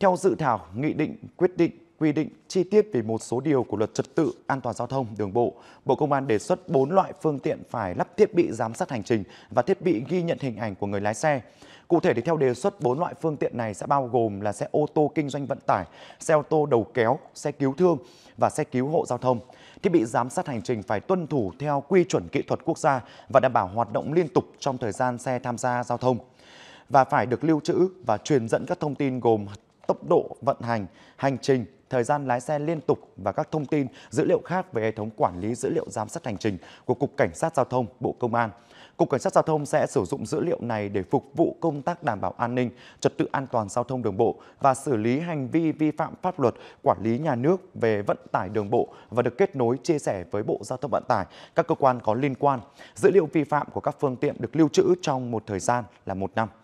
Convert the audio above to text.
Theo dự thảo nghị định quyết định quy định chi tiết về một số điều của luật trật tự an toàn giao thông đường bộ, Bộ Công an đề xuất 4 loại phương tiện phải lắp thiết bị giám sát hành trình và thiết bị ghi nhận hình ảnh của người lái xe. Cụ thể thì theo đề xuất 4 loại phương tiện này sẽ bao gồm là xe ô tô kinh doanh vận tải, xe ô tô đầu kéo, xe cứu thương và xe cứu hộ giao thông. Thiết bị giám sát hành trình phải tuân thủ theo quy chuẩn kỹ thuật quốc gia và đảm bảo hoạt động liên tục trong thời gian xe tham gia giao thông và phải được lưu trữ và truyền dẫn các thông tin gồm tốc độ vận hành, hành trình, thời gian lái xe liên tục và các thông tin, dữ liệu khác về hệ thống quản lý dữ liệu giám sát hành trình của Cục Cảnh sát Giao thông Bộ Công an. Cục Cảnh sát Giao thông sẽ sử dụng dữ liệu này để phục vụ công tác đảm bảo an ninh, trật tự an toàn giao thông đường bộ và xử lý hành vi vi phạm pháp luật quản lý nhà nước về vận tải đường bộ và được kết nối chia sẻ với Bộ Giao thông Vận tải, các cơ quan có liên quan. Dữ liệu vi phạm của các phương tiện được lưu trữ trong một thời gian là một năm.